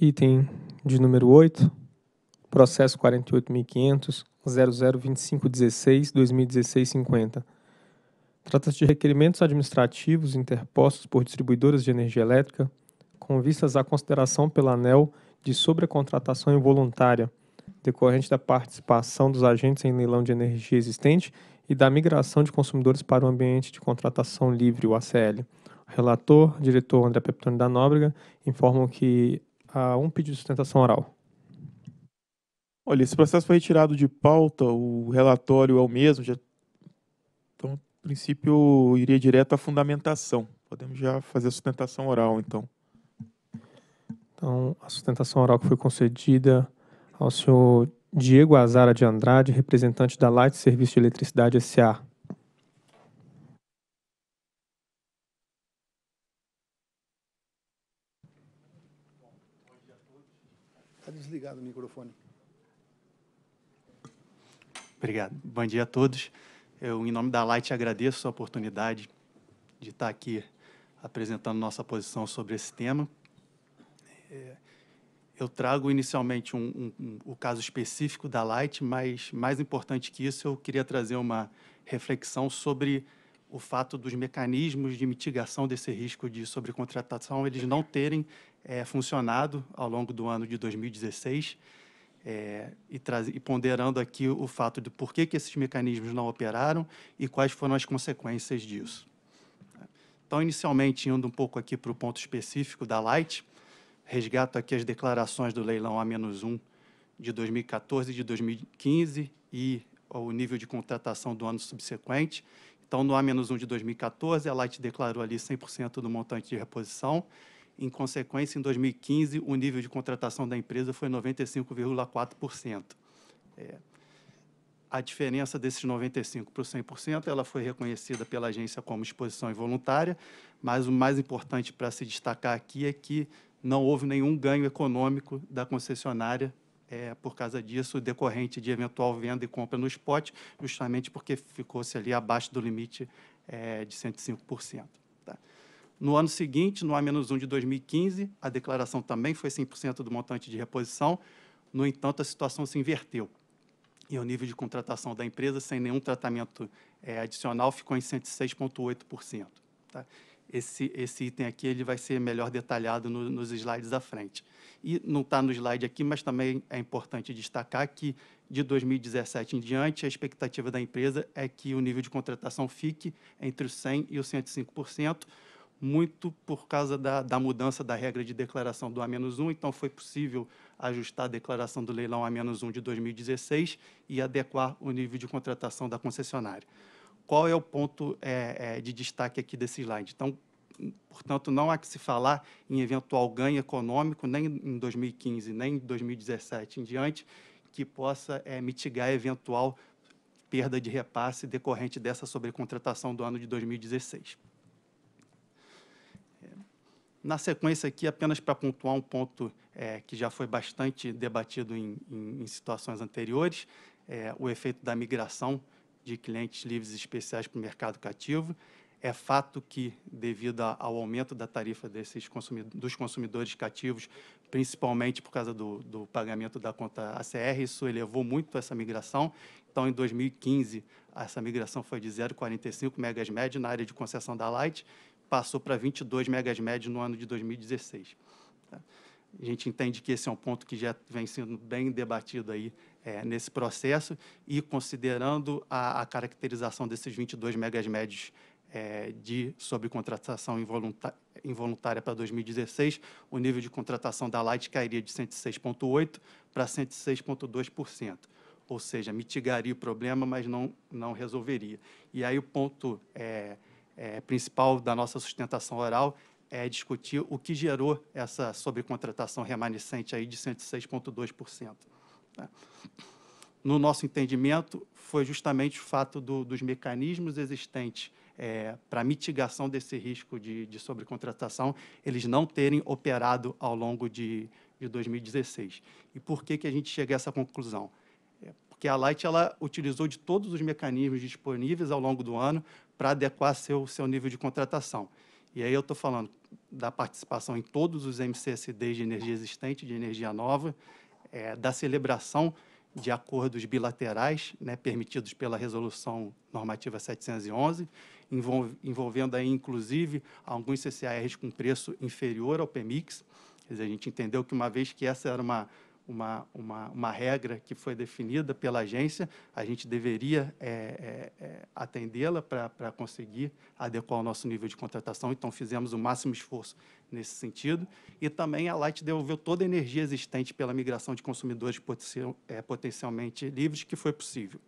Item de número 8, processo 48.500, 2016, 50. Trata-se de requerimentos administrativos interpostos por distribuidoras de energia elétrica com vistas à consideração pela ANEL de sobrecontratação involuntária, decorrente da participação dos agentes em leilão de energia existente e da migração de consumidores para o ambiente de contratação livre, o ACL. O relator, diretor André Peptoni da Nóbrega, informam que a um pedido de sustentação oral. Olha, esse processo foi retirado de pauta, o relatório é o mesmo, já... então, no princípio, iria direto à fundamentação. Podemos já fazer a sustentação oral, então. Então, a sustentação oral que foi concedida ao senhor Diego Azara de Andrade, representante da Light Serviço de Eletricidade S.A., Está desligado o microfone. Obrigado. Bom dia a todos. Eu, em nome da Light, agradeço a oportunidade de estar aqui apresentando nossa posição sobre esse tema. É, eu trago inicialmente um, um, um, o caso específico da Light, mas mais importante que isso, eu queria trazer uma reflexão sobre o fato dos mecanismos de mitigação desse risco de sobrecontratação eles não terem é, funcionado ao longo do ano de 2016 é, e, e, ponderando aqui o fato de por que, que esses mecanismos não operaram e quais foram as consequências disso. Então, inicialmente, indo um pouco aqui para o ponto específico da Light, resgato aqui as declarações do leilão A-1 de 2014 e de 2015 e o nível de contratação do ano subsequente então, no A-1 de 2014, a Light declarou ali 100% do montante de reposição. Em consequência, em 2015, o nível de contratação da empresa foi 95,4%. É. A diferença desses 95% para 100%, ela foi reconhecida pela agência como exposição involuntária, mas o mais importante para se destacar aqui é que não houve nenhum ganho econômico da concessionária é, por causa disso, decorrente de eventual venda e compra no spot, justamente porque ficou-se ali abaixo do limite é, de 105%. Tá? No ano seguinte, no A-1 de 2015, a declaração também foi 100% do montante de reposição, no entanto, a situação se inverteu e o nível de contratação da empresa, sem nenhum tratamento é, adicional, ficou em 106,8%. Tá? esse, esse item aqui ele vai ser melhor detalhado no, nos slides à frente. E não está no slide aqui, mas também é importante destacar que de 2017 em diante, a expectativa da empresa é que o nível de contratação fique entre os 100% e os 105%, muito por causa da, da mudança da regra de declaração do A-1, então foi possível ajustar a declaração do leilão A-1 de 2016 e adequar o nível de contratação da concessionária qual é o ponto é, é, de destaque aqui desse slide. Então, portanto, não há que se falar em eventual ganho econômico, nem em 2015, nem em 2017 em diante, que possa é, mitigar eventual perda de repasse decorrente dessa sobrecontratação do ano de 2016. É, na sequência aqui, apenas para pontuar um ponto é, que já foi bastante debatido em, em, em situações anteriores, é, o efeito da migração de clientes livres especiais para o mercado cativo. É fato que, devido ao aumento da tarifa desses consumidores, dos consumidores cativos, principalmente por causa do, do pagamento da conta ACR, isso elevou muito essa migração. Então, em 2015, essa migração foi de 0,45 megas médio na área de concessão da Light, passou para 22 megas médio no ano de 2016. Tá? A gente entende que esse é um ponto que já vem sendo bem debatido aí é, nesse processo e considerando a, a caracterização desses 22 megas médios é, de sobrecontratação involuntária, involuntária para 2016, o nível de contratação da Light cairia de 106,8% para 106,2%, ou seja, mitigaria o problema, mas não, não resolveria. E aí o ponto é, é, principal da nossa sustentação oral é discutir o que gerou essa sobrecontratação remanescente aí de 106,2%. Né? No nosso entendimento, foi justamente o fato do, dos mecanismos existentes é, para mitigação desse risco de, de sobrecontratação, eles não terem operado ao longo de, de 2016. E por que, que a gente chega a essa conclusão? É porque a Light ela utilizou de todos os mecanismos disponíveis ao longo do ano para adequar seu, seu nível de contratação. E aí eu estou falando da participação em todos os MCSDs de energia existente, de energia nova, é, da celebração de acordos bilaterais né, permitidos pela Resolução Normativa 711, envolv envolvendo aí, inclusive, alguns CCARs com preço inferior ao PMIX. Quer dizer, a gente entendeu que, uma vez que essa era uma, uma, uma, uma regra que foi definida pela agência, a gente deveria é, é, é atendê-la para conseguir adequar o nosso nível de contratação. Então, fizemos o máximo esforço nesse sentido. E também a Light devolveu toda a energia existente pela migração de consumidores é, potencialmente livres que foi possível.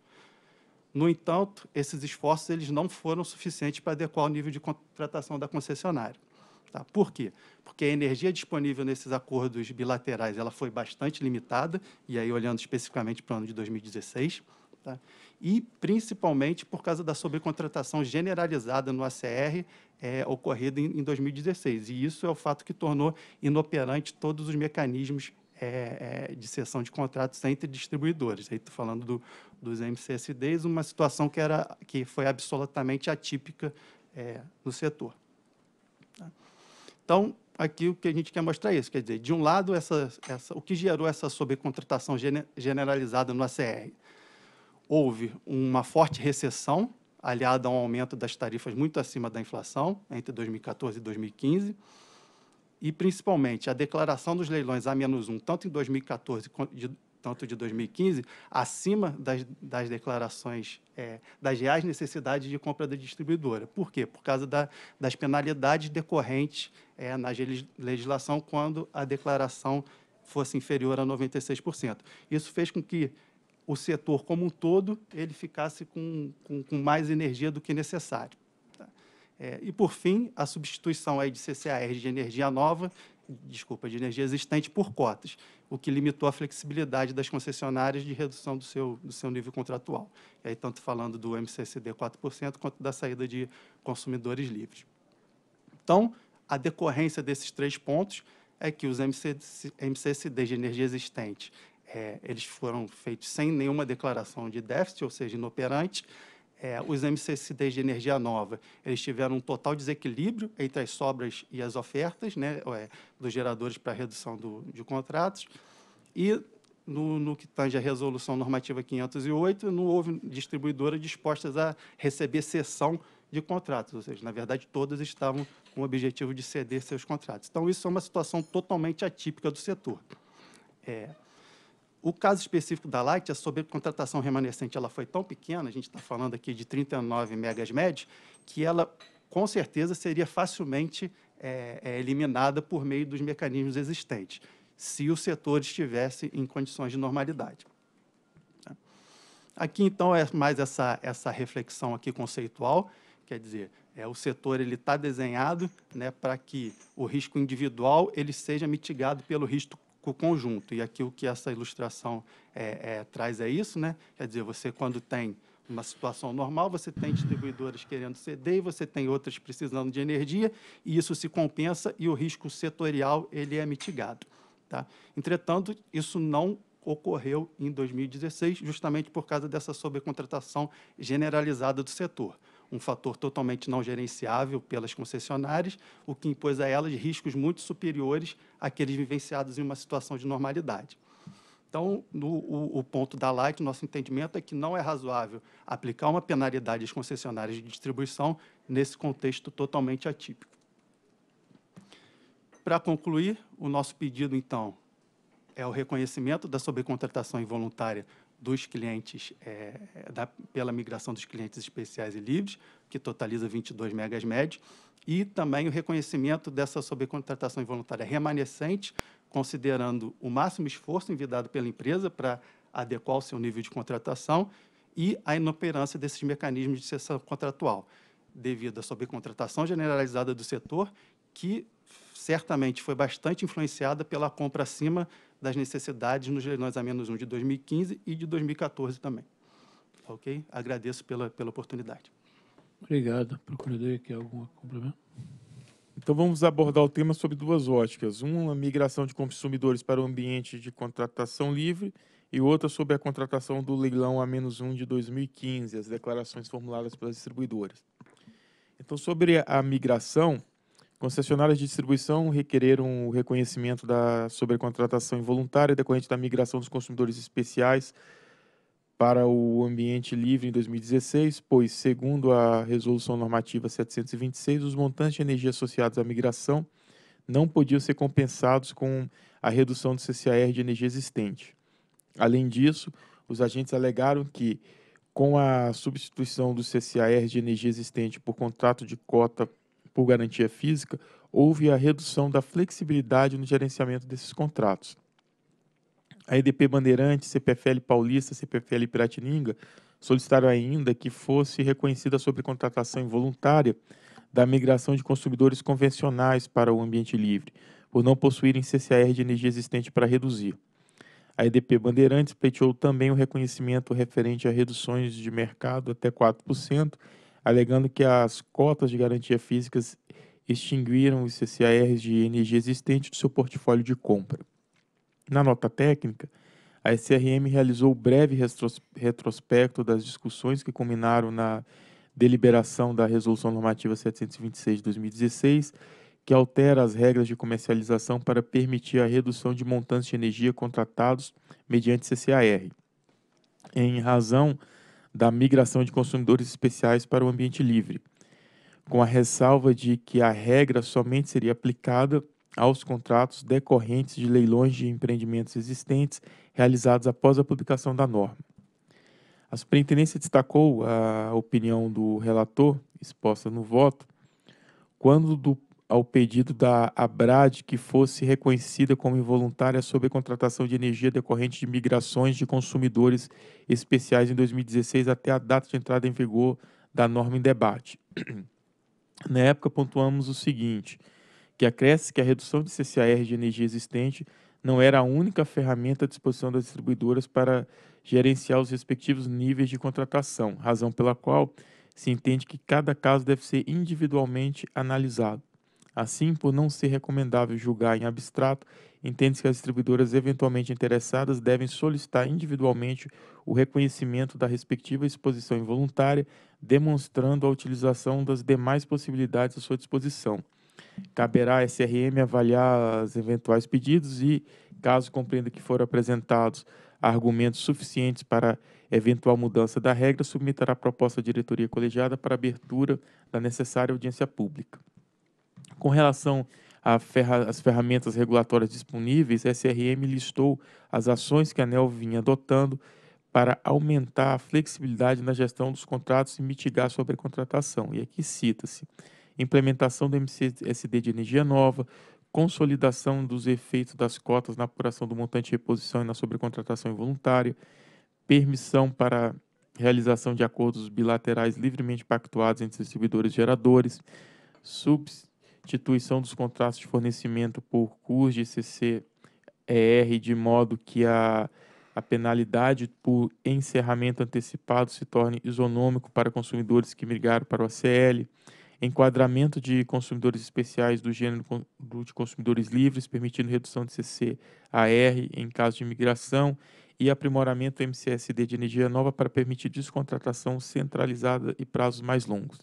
No entanto, esses esforços eles não foram suficientes para adequar o nível de contratação da concessionária. Tá? Por quê? Porque a energia disponível nesses acordos bilaterais ela foi bastante limitada, e aí olhando especificamente para o ano de 2016, tá? e principalmente por causa da sobrecontratação generalizada no ACR é, ocorrido em, em 2016. E isso é o fato que tornou inoperante todos os mecanismos é, é de cessão de contratos entre distribuidores. Aí estou falando do, dos MCSDs, uma situação que, era, que foi absolutamente atípica é, no setor. Tá? Então, aqui o que a gente quer mostrar é isso. Quer dizer, de um lado, essa, essa, o que gerou essa sobrecontratação generalizada no ACR? Houve uma forte recessão aliado a um aumento das tarifas muito acima da inflação, entre 2014 e 2015, e principalmente a declaração dos leilões a menos um, tanto em 2014 quanto de, tanto de 2015, acima das, das declarações é, das reais necessidades de compra da distribuidora. Por quê? Por causa da, das penalidades decorrentes é, na legislação quando a declaração fosse inferior a 96%. Isso fez com que o setor como um todo ele ficasse com, com, com mais energia do que necessário. Tá? É, e, por fim, a substituição aí de CCAR de energia nova, desculpa, de energia existente por cotas, o que limitou a flexibilidade das concessionárias de redução do seu, do seu nível contratual. E aí, tanto falando do MCCD 4%, quanto da saída de consumidores livres. Então, a decorrência desses três pontos é que os MCCDs de energia existente é, eles foram feitos sem nenhuma declaração de déficit, ou seja, inoperantes, é, os MCCDs de energia nova, eles tiveram um total desequilíbrio entre as sobras e as ofertas né, é, dos geradores para redução do, de contratos. E, no, no que tange à resolução normativa 508, não houve distribuidora dispostas a receber cessão de contratos, ou seja, na verdade, todas estavam com o objetivo de ceder seus contratos. Então, isso é uma situação totalmente atípica do setor. É, o caso específico da Light, a é sobrecontratação remanescente ela foi tão pequena, a gente está falando aqui de 39 megas médios, que ela, com certeza, seria facilmente é, é, eliminada por meio dos mecanismos existentes, se o setor estivesse em condições de normalidade. Aqui, então, é mais essa, essa reflexão aqui conceitual, quer dizer, é, o setor ele está desenhado né, para que o risco individual ele seja mitigado pelo risco, com o conjunto. E aqui o que essa ilustração é, é, traz é isso, né? Quer dizer, você quando tem uma situação normal, você tem distribuidoras querendo ceder e você tem outras precisando de energia, e isso se compensa e o risco setorial ele é mitigado. Tá? Entretanto, isso não ocorreu em 2016, justamente por causa dessa sobrecontratação generalizada do setor um fator totalmente não gerenciável pelas concessionárias, o que impôs a elas riscos muito superiores àqueles vivenciados em uma situação de normalidade. Então, no, o, o, ponto da Light, nosso entendimento é que não é razoável aplicar uma penalidade às concessionárias de distribuição nesse contexto totalmente atípico. Para concluir, o nosso pedido, então, é o reconhecimento da sobrecontratação involuntária dos clientes, é, da, pela migração dos clientes especiais e livres, que totaliza 22 megas médios, e também o reconhecimento dessa sobrecontratação involuntária remanescente, considerando o máximo esforço envidado pela empresa para adequar o seu nível de contratação e a inoperância desses mecanismos de cessão contratual, devido à sobrecontratação generalizada do setor, que certamente foi bastante influenciada pela compra acima das necessidades nos leilões a menos 1 de 2015 e de 2014 também. Ok? Agradeço pela, pela oportunidade. Obrigado. Procurador, quer algum complemento? Então vamos abordar o tema sob duas óticas. Uma, migração de consumidores para o ambiente de contratação livre e outra sobre a contratação do leilão A-1 de 2015, as declarações formuladas pelas distribuidoras. Então, sobre a migração, Concessionárias de distribuição requereram o reconhecimento da sobrecontratação involuntária decorrente da migração dos consumidores especiais para o ambiente livre em 2016, pois, segundo a Resolução Normativa 726, os montantes de energia associados à migração não podiam ser compensados com a redução do CCAR de energia existente. Além disso, os agentes alegaram que, com a substituição do CCAR de energia existente por contrato de cota por garantia física, houve a redução da flexibilidade no gerenciamento desses contratos. A EDP Bandeirante, CPFL Paulista, CPFL Piratininga solicitaram ainda que fosse reconhecida a sobrecontratação involuntária da migração de consumidores convencionais para o ambiente livre, por não possuírem CCAR de energia existente para reduzir. A EDP Bandeirantes pleiteou também o reconhecimento referente a reduções de mercado até 4% alegando que as cotas de garantia físicas extinguiram os CCARs de energia existente do seu portfólio de compra. Na nota técnica, a SRM realizou breve retrospecto das discussões que culminaram na deliberação da Resolução Normativa 726 de 2016, que altera as regras de comercialização para permitir a redução de montantes de energia contratados mediante CCAR. Em razão da migração de consumidores especiais para o ambiente livre, com a ressalva de que a regra somente seria aplicada aos contratos decorrentes de leilões de empreendimentos existentes realizados após a publicação da norma. A superintendência destacou a opinião do relator, exposta no voto, quando do ao pedido da ABRAD que fosse reconhecida como involuntária sobre a contratação de energia decorrente de migrações de consumidores especiais em 2016 até a data de entrada em vigor da norma em debate. Na época, pontuamos o seguinte, que acresce que a redução de CCAR de energia existente não era a única ferramenta à disposição das distribuidoras para gerenciar os respectivos níveis de contratação, razão pela qual se entende que cada caso deve ser individualmente analisado. Assim, por não ser recomendável julgar em abstrato, entende-se que as distribuidoras eventualmente interessadas devem solicitar individualmente o reconhecimento da respectiva exposição involuntária, demonstrando a utilização das demais possibilidades à sua disposição. Caberá à SRM avaliar os eventuais pedidos e, caso compreenda que foram apresentados argumentos suficientes para eventual mudança da regra, submeterá a proposta à diretoria colegiada para abertura da necessária audiência pública. Com relação às ferra ferramentas regulatórias disponíveis, a SRM listou as ações que a ANEL vinha adotando para aumentar a flexibilidade na gestão dos contratos e mitigar a sobrecontratação. E aqui cita-se implementação do MCSD de energia nova, consolidação dos efeitos das cotas na apuração do montante de reposição e na sobrecontratação involuntária, permissão para realização de acordos bilaterais livremente pactuados entre distribuidores e geradores, subs instituição dos contratos de fornecimento por CUS de CCER, de modo que a, a penalidade por encerramento antecipado se torne isonômico para consumidores que migraram para o ACL, enquadramento de consumidores especiais do gênero de consumidores livres, permitindo redução de CCAR em caso de migração, e aprimoramento do MCSD de energia nova para permitir descontratação centralizada e prazos mais longos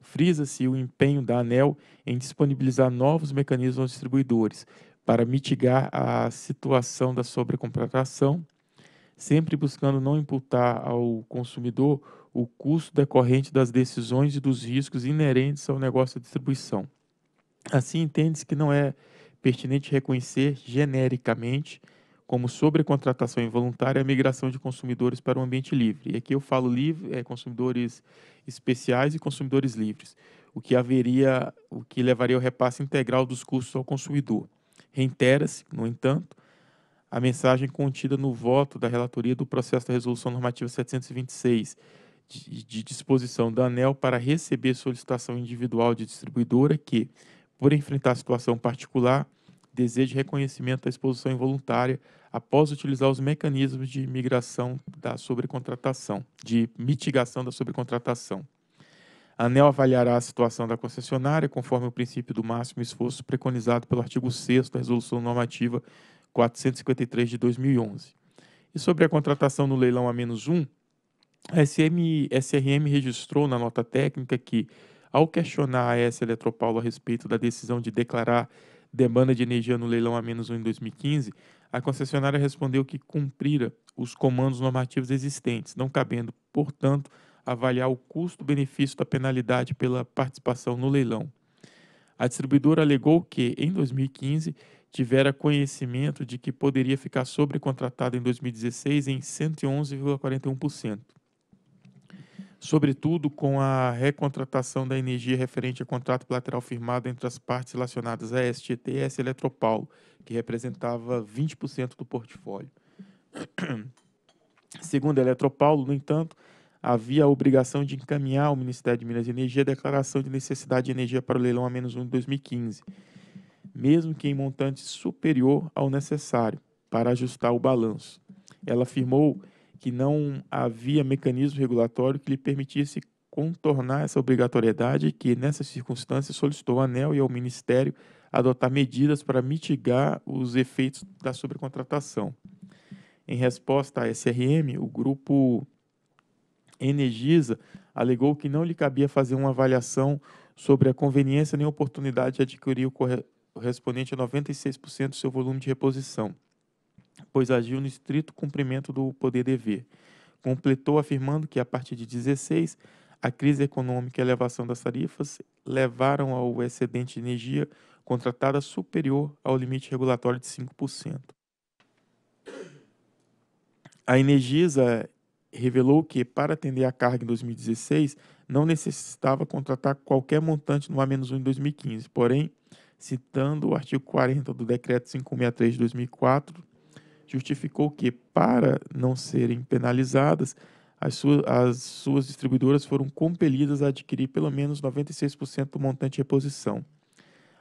frisa-se o empenho da ANEL em disponibilizar novos mecanismos aos distribuidores para mitigar a situação da sobrecontratação, sempre buscando não imputar ao consumidor o custo decorrente das decisões e dos riscos inerentes ao negócio de distribuição. Assim, entende-se que não é pertinente reconhecer genericamente como sobrecontratação involuntária e a migração de consumidores para o ambiente livre. E aqui eu falo livre, é, consumidores especiais e consumidores livres, o que haveria, o que levaria ao repasse integral dos custos ao consumidor. Reitera-se, no entanto, a mensagem contida no voto da relatoria do processo da Resolução Normativa 726, de, de disposição da ANEL para receber solicitação individual de distribuidora que, por enfrentar situação particular, deseja reconhecimento da exposição involuntária após utilizar os mecanismos de migração da sobrecontratação, de mitigação da sobrecontratação. A ANEL avaliará a situação da concessionária conforme o princípio do máximo esforço preconizado pelo artigo 6 da Resolução Normativa 453 de 2011. E sobre a contratação no leilão a 1, a SM, SRM registrou na nota técnica que, ao questionar a S Eletropaulo a respeito da decisão de declarar demanda de energia no leilão a 1 em 2015, a concessionária respondeu que cumprira os comandos normativos existentes, não cabendo, portanto, avaliar o custo-benefício da penalidade pela participação no leilão. A distribuidora alegou que, em 2015, tivera conhecimento de que poderia ficar sobrecontratada em 2016 em 111,41% sobretudo com a recontratação da energia referente a contrato bilateral firmado entre as partes relacionadas à STT e S Eletropaulo, que representava 20% do portfólio. Segundo a Eletropaulo, no entanto, havia a obrigação de encaminhar ao Ministério de Minas e Energia a declaração de necessidade de energia para o leilão a menos 1 de 2015, mesmo que em montante superior ao necessário para ajustar o balanço. Ela afirmou que não havia mecanismo regulatório que lhe permitisse contornar essa obrigatoriedade que, nessas circunstâncias, solicitou a ANEL e ao Ministério adotar medidas para mitigar os efeitos da sobrecontratação. Em resposta à SRM, o grupo Energisa alegou que não lhe cabia fazer uma avaliação sobre a conveniência nem oportunidade de adquirir o correspondente a 96% do seu volume de reposição pois agiu no estrito cumprimento do poder dever. Completou afirmando que, a partir de 16, a crise econômica e a elevação das tarifas levaram ao excedente de energia contratada superior ao limite regulatório de 5%. A Energisa revelou que, para atender a carga em 2016, não necessitava contratar qualquer montante no A-1 em 2015, porém, citando o artigo 40 do Decreto 563 de 2004, justificou que, para não serem penalizadas, as suas, as suas distribuidoras foram compelidas a adquirir pelo menos 96% do montante de reposição.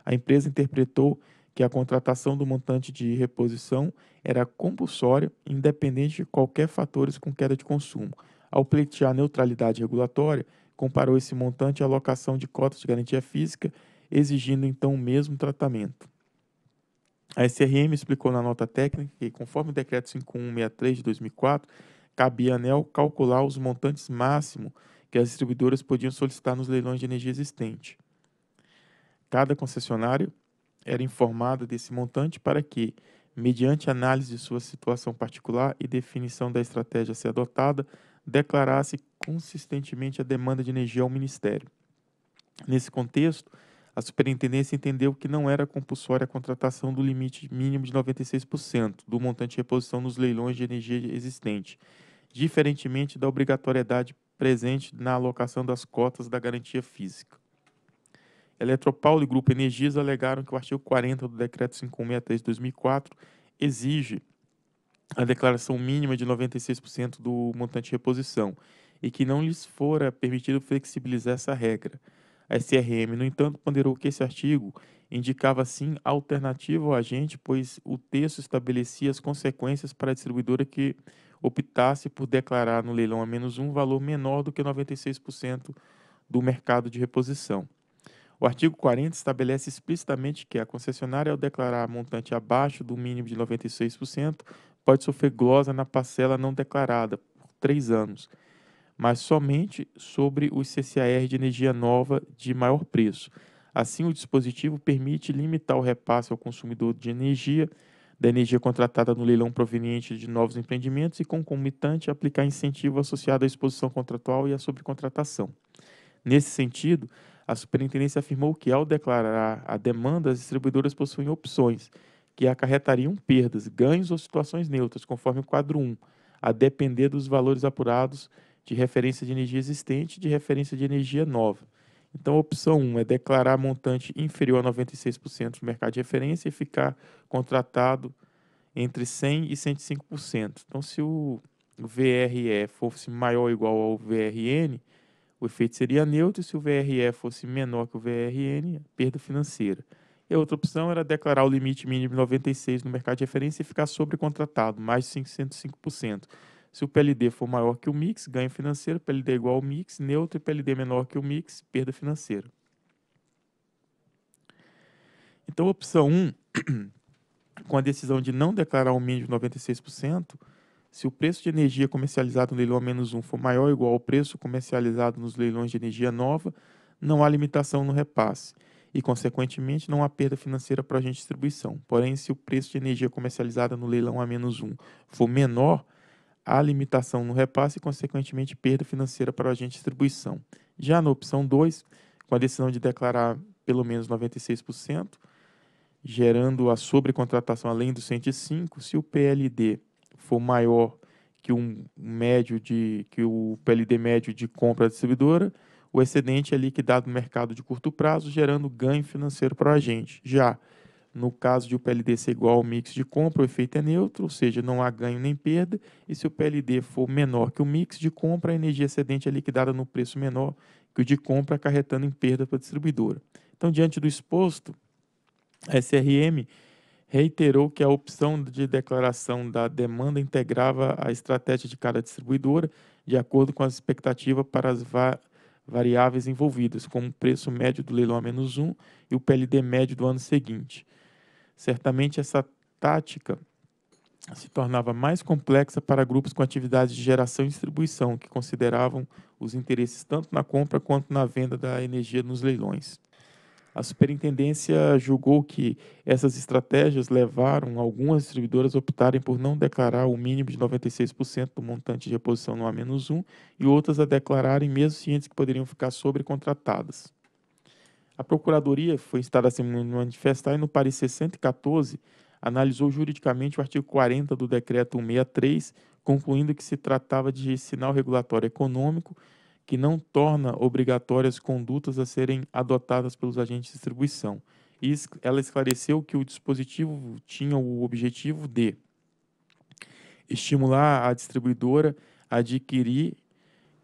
A empresa interpretou que a contratação do montante de reposição era compulsória, independente de qualquer fatores com queda de consumo. Ao pleitear a neutralidade regulatória, comparou esse montante à alocação de cotas de garantia física, exigindo então o mesmo tratamento. A SRM explicou na nota técnica que, conforme o decreto 5163 de 2004, cabia à ANEL calcular os montantes máximos que as distribuidoras podiam solicitar nos leilões de energia existente. Cada concessionário era informada desse montante para que, mediante análise de sua situação particular e definição da estratégia a ser adotada, declarasse consistentemente a demanda de energia ao Ministério. Nesse contexto, a superintendência entendeu que não era compulsória a contratação do limite mínimo de 96% do montante de reposição nos leilões de energia existente, diferentemente da obrigatoriedade presente na alocação das cotas da garantia física. Eletropaulo e Grupo Energias alegaram que o artigo 40 do Decreto 563 de 2004 exige a declaração mínima de 96% do montante de reposição e que não lhes fora permitido flexibilizar essa regra. A SRM, no entanto, ponderou que esse artigo indicava sim alternativa ao agente, pois o texto estabelecia as consequências para a distribuidora que optasse por declarar no leilão a menos um valor menor do que 96% do mercado de reposição. O artigo 40 estabelece explicitamente que a concessionária, ao declarar montante abaixo do mínimo de 96%, pode sofrer glosa na parcela não declarada por três anos mas somente sobre os CCAR de energia nova de maior preço. Assim, o dispositivo permite limitar o repasse ao consumidor de energia da energia contratada no leilão proveniente de novos empreendimentos e, concomitante, aplicar incentivo associado à exposição contratual e à sobrecontratação. Nesse sentido, a superintendência afirmou que, ao declarar a demanda, as distribuidoras possuem opções que acarretariam perdas, ganhos ou situações neutras, conforme o quadro 1, a depender dos valores apurados de referência de energia existente e de referência de energia nova. Então, a opção 1 um é declarar montante inferior a 96% do mercado de referência e ficar contratado entre 100% e 105%. Então, se o VRE fosse maior ou igual ao VRN, o efeito seria neutro, e se o VRE fosse menor que o VRN, perda financeira. E a outra opção era declarar o limite mínimo de 96% no mercado de referência e ficar sobrecontratado, mais de 505%. Se o PLD for maior que o mix, ganho financeiro, PLD é igual ao mix, neutro e PLD é menor que o mix, perda financeira. Então, a opção 1, com a decisão de não declarar o mínimo de 96%, se o preço de energia comercializado no leilão a menos 1 for maior ou igual ao preço comercializado nos leilões de energia nova, não há limitação no repasse e, consequentemente, não há perda financeira para a agente de distribuição. Porém, se o preço de energia comercializada no leilão a menos 1 for menor há limitação no repasse e, consequentemente, perda financeira para o agente de distribuição. Já na opção 2, com a decisão de declarar pelo menos 96%, gerando a sobrecontratação além dos 105, se o PLD for maior que um médio de que o PLD médio de compra distribuidora, o excedente é liquidado no mercado de curto prazo, gerando ganho financeiro para o agente. Já no caso de o PLD ser igual ao mix de compra, o efeito é neutro, ou seja, não há ganho nem perda. E se o PLD for menor que o mix de compra, a energia excedente é liquidada no preço menor que o de compra, acarretando em perda para a distribuidora. Então, diante do exposto, a SRM reiterou que a opção de declaração da demanda integrava a estratégia de cada distribuidora, de acordo com as expectativas para as va variáveis envolvidas, como o preço médio do leilão a menos um e o PLD médio do ano seguinte. Certamente essa tática se tornava mais complexa para grupos com atividades de geração e distribuição, que consideravam os interesses tanto na compra quanto na venda da energia nos leilões. A superintendência julgou que essas estratégias levaram algumas distribuidoras a optarem por não declarar o mínimo de 96% do montante de reposição no A-1 e outras a declararem, mesmo cientes que poderiam ficar sobrecontratadas. A Procuradoria foi instada a se manifestar e, no parecer 114, analisou juridicamente o artigo 40 do Decreto 163, concluindo que se tratava de sinal regulatório econômico que não torna obrigatórias condutas a serem adotadas pelos agentes de distribuição. E ela esclareceu que o dispositivo tinha o objetivo de estimular a distribuidora a adquirir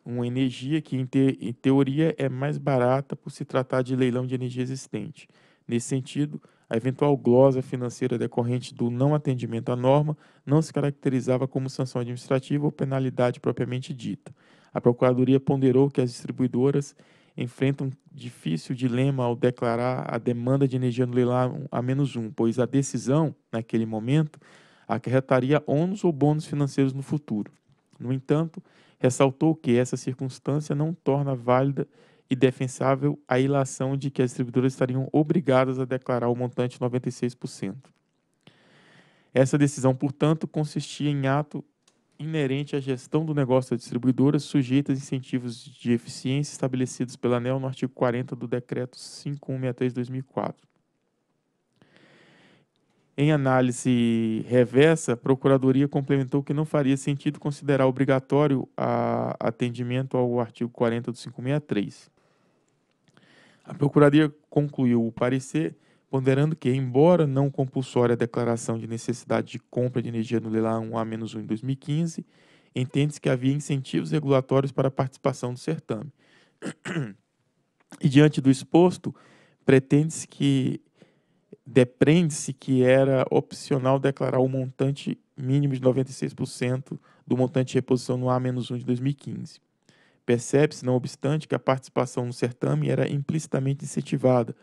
uma energia que, em, te, em teoria, é mais barata por se tratar de leilão de energia existente. Nesse sentido, a eventual glosa financeira decorrente do não atendimento à norma não se caracterizava como sanção administrativa ou penalidade propriamente dita. A Procuradoria ponderou que as distribuidoras enfrentam um difícil dilema ao declarar a demanda de energia no leilão a menos um, pois a decisão, naquele momento, acarretaria ônus ou bônus financeiros no futuro. No entanto, ressaltou que essa circunstância não torna válida e defensável a ilação de que as distribuidoras estariam obrigadas a declarar o montante 96%. Essa decisão, portanto, consistia em ato inerente à gestão do negócio da distribuidora, sujeita a incentivos de eficiência estabelecidos pela ANEL no artigo 40 do Decreto 5163-2004. Em análise reversa, a Procuradoria complementou que não faria sentido considerar obrigatório a atendimento ao artigo 40 do 563. A Procuradoria concluiu o parecer ponderando que, embora não compulsória a declaração de necessidade de compra de energia no leilão A-1 em 2015, entende-se que havia incentivos regulatórios para a participação do certame. e diante do exposto, pretende-se que Depreende-se que era opcional declarar o montante mínimo de 96% do montante de reposição no A-1 de 2015. Percebe-se, não obstante, que a participação no certame era implicitamente incentivada,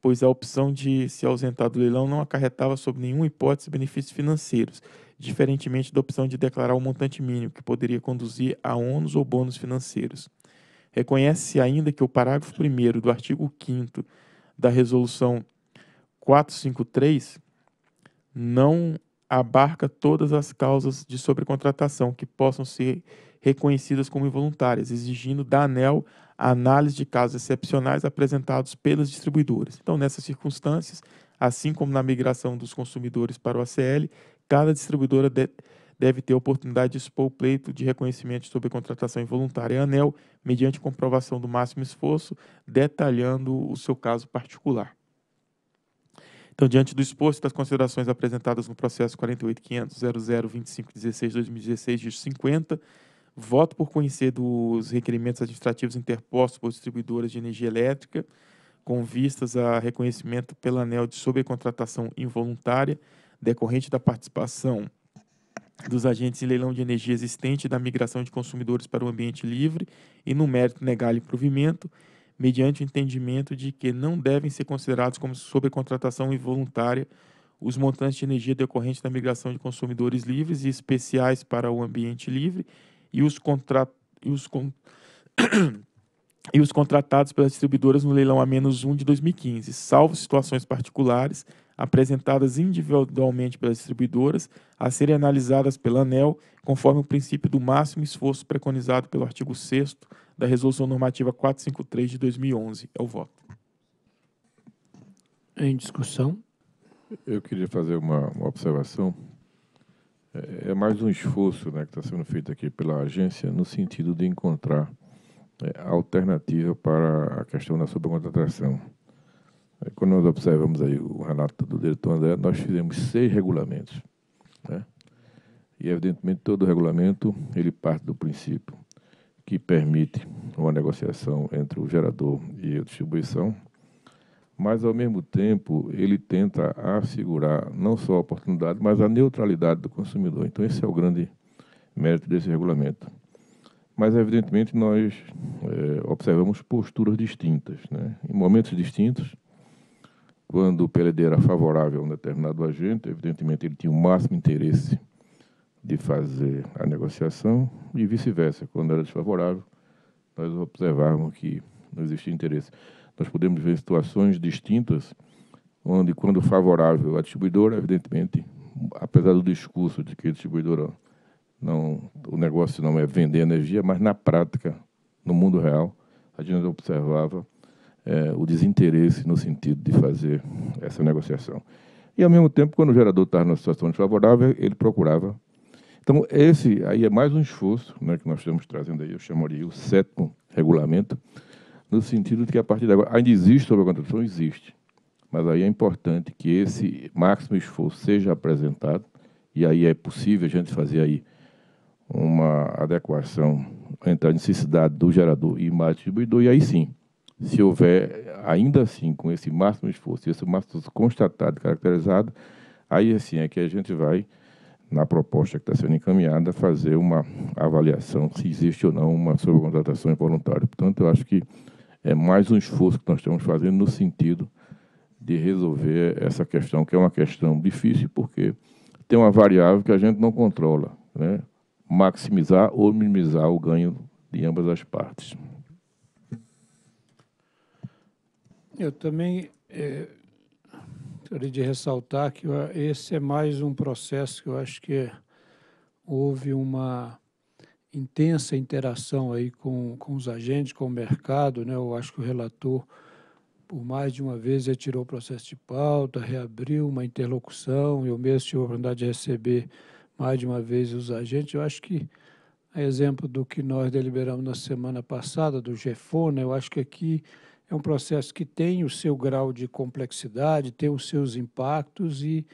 pois a opção de se ausentar do leilão não acarretava, sob nenhuma hipótese, benefícios financeiros, diferentemente da opção de declarar o montante mínimo, que poderia conduzir a ônus ou bônus financeiros. Reconhece-se ainda que o parágrafo 1 do artigo 5 da Resolução 453 não abarca todas as causas de sobrecontratação que possam ser reconhecidas como involuntárias, exigindo da ANEL análise de casos excepcionais apresentados pelas distribuidoras. Então, nessas circunstâncias, assim como na migração dos consumidores para o ACL, cada distribuidora de deve ter a oportunidade de expor o pleito de reconhecimento sobre contratação involuntária à ANEL, mediante comprovação do máximo esforço, detalhando o seu caso particular. Então, diante do exposto das considerações apresentadas no processo 48.500.00.25.16.2016, de 50, voto por conhecer dos requerimentos administrativos interpostos por distribuidoras de energia elétrica, com vistas a reconhecimento pela ANEL de sobrecontratação involuntária decorrente da participação dos agentes em leilão de energia existente da migração de consumidores para o ambiente livre e no mérito negar-lhe provimento mediante o entendimento de que não devem ser considerados como sobrecontratação involuntária os montantes de energia decorrentes da migração de consumidores livres e especiais para o ambiente livre e os, contra... e os, con... e os contratados pelas distribuidoras no leilão a menos 1 de 2015, salvo situações particulares apresentadas individualmente pelas distribuidoras a serem analisadas pela ANEL conforme o princípio do máximo esforço preconizado pelo artigo 6 da Resolução Normativa 453 de 2011. É o voto. Em discussão? Eu queria fazer uma, uma observação. É, é mais um esforço né, que está sendo feito aqui pela agência no sentido de encontrar é, alternativa para a questão da subcontratação. É, quando nós observamos aí o relato do diretor André, nós fizemos seis regulamentos. Né? E, evidentemente, todo regulamento ele parte do princípio que permite uma negociação entre o gerador e a distribuição, mas, ao mesmo tempo, ele tenta assegurar não só a oportunidade, mas a neutralidade do consumidor. Então, esse é o grande mérito desse regulamento. Mas, evidentemente, nós é, observamos posturas distintas. Né? Em momentos distintos, quando o PLD era favorável a um determinado agente, evidentemente ele tinha o máximo interesse de fazer a negociação e vice-versa. Quando era desfavorável, nós observávamos que não existia interesse. Nós podemos ver situações distintas, onde, quando favorável à distribuidora, evidentemente, apesar do discurso de que a distribuidora não, o negócio não é vender energia, mas na prática, no mundo real, a gente observava é, o desinteresse no sentido de fazer essa negociação. E, ao mesmo tempo, quando o gerador estava numa situação desfavorável, ele procurava então, esse aí é mais um esforço né, que nós estamos trazendo aí, eu chamaria o sétimo regulamento, no sentido de que a partir de agora, ainda existe sobre a contratação Existe. Mas aí é importante que esse máximo esforço seja apresentado, e aí é possível a gente fazer aí uma adequação entre a necessidade do gerador e mais distribuidor, e aí sim, se houver, ainda assim, com esse máximo esforço, esse máximo constatado, caracterizado, aí assim é que a gente vai na proposta que está sendo encaminhada, fazer uma avaliação se existe ou não uma sobrecontratação involuntária. Portanto, eu acho que é mais um esforço que nós estamos fazendo no sentido de resolver essa questão, que é uma questão difícil, porque tem uma variável que a gente não controla, né? maximizar ou minimizar o ganho de ambas as partes. Eu também... É gostaria de ressaltar que esse é mais um processo que eu acho que houve uma intensa interação aí com, com os agentes, com o mercado, né? Eu acho que o relator, por mais de uma vez, retirou o processo de pauta, reabriu uma interlocução, eu mesmo tive a oportunidade de receber mais de uma vez os agentes. Eu acho que, a exemplo do que nós deliberamos na semana passada, do GFO, né? Eu acho que aqui é um processo que tem o seu grau de complexidade, tem os seus impactos e,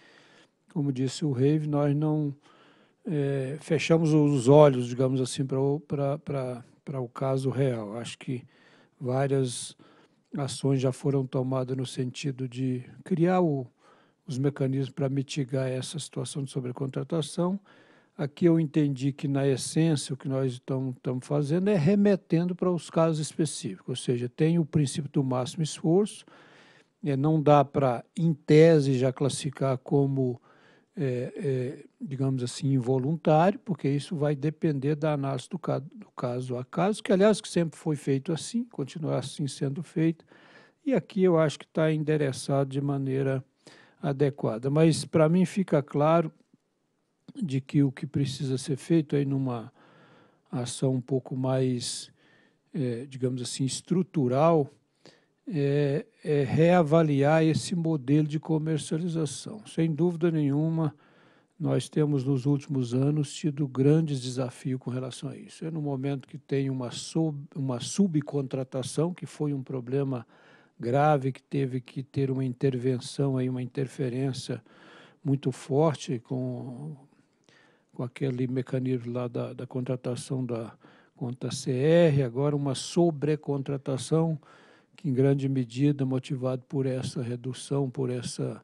como disse o Rave, nós não é, fechamos os olhos, digamos assim, para o caso real. Acho que várias ações já foram tomadas no sentido de criar o, os mecanismos para mitigar essa situação de sobrecontratação Aqui eu entendi que, na essência, o que nós estamos fazendo é remetendo para os casos específicos, ou seja, tem o princípio do máximo esforço, é, não dá para, em tese, já classificar como, é, é, digamos assim, involuntário, porque isso vai depender da análise do, ca do caso a caso, que, aliás, que sempre foi feito assim, continuar assim sendo feito, e aqui eu acho que está endereçado de maneira adequada. Mas, para mim, fica claro de que o que precisa ser feito aí é numa ação um pouco mais, é, digamos assim, estrutural, é, é reavaliar esse modelo de comercialização. Sem dúvida nenhuma, nós temos nos últimos anos tido grandes desafios com relação a isso. É no momento que tem uma, sub, uma subcontratação, que foi um problema grave, que teve que ter uma intervenção, aí, uma interferência muito forte com com aquele mecanismo lá da, da contratação da conta CR, agora uma sobrecontratação, que em grande medida motivado por essa redução, por essa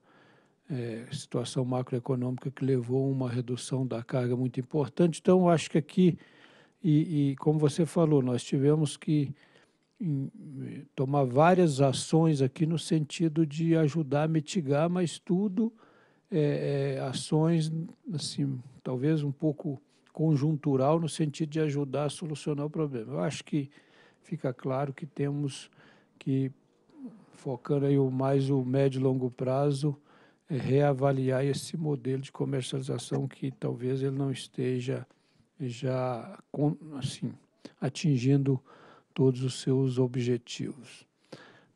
é, situação macroeconômica que levou a uma redução da carga muito importante. Então, acho que aqui, e, e como você falou, nós tivemos que tomar várias ações aqui no sentido de ajudar a mitigar, mas tudo é, é, ações, assim, talvez um pouco conjuntural no sentido de ajudar a solucionar o problema. Eu acho que fica claro que temos que, focando aí mais o médio e longo prazo, é reavaliar esse modelo de comercialização que talvez ele não esteja já assim atingindo todos os seus objetivos.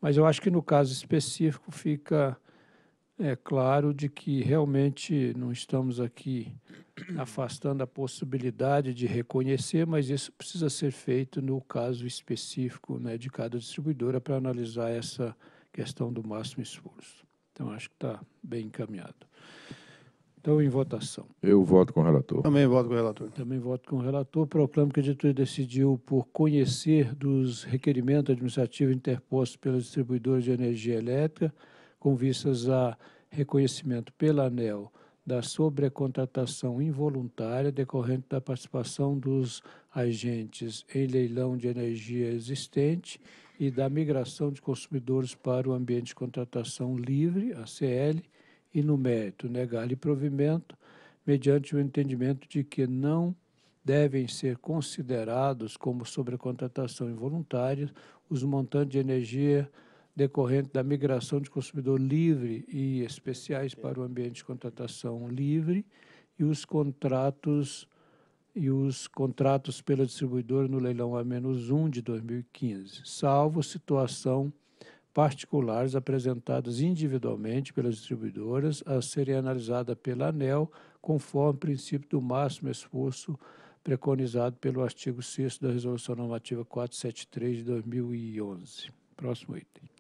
Mas eu acho que no caso específico fica é claro de que realmente não estamos aqui afastando a possibilidade de reconhecer, mas isso precisa ser feito no caso específico né, de cada distribuidora para analisar essa questão do máximo esforço. Então, acho que está bem encaminhado. Então, em votação. Eu voto com o relator. Também voto com o relator. Também voto com o relator. Proclamo que a diretoria decidiu por conhecer dos requerimentos administrativos interpostos pelas distribuidoras de energia elétrica com vistas a reconhecimento pela ANEL da sobrecontratação involuntária decorrente da participação dos agentes em leilão de energia existente e da migração de consumidores para o ambiente de contratação livre, ACL, e no mérito negar-lhe provimento, mediante o entendimento de que não devem ser considerados como sobrecontratação involuntária os montantes de energia decorrente da migração de consumidor livre e especiais para o ambiente de contratação livre e os contratos e os contratos pela distribuidora no leilão A-1 de 2015, salvo situação particulares apresentadas individualmente pelas distribuidoras a serem analisadas pela ANEL conforme o princípio do máximo esforço preconizado pelo artigo 6 da Resolução Normativa 473 de 2011. Próximo item.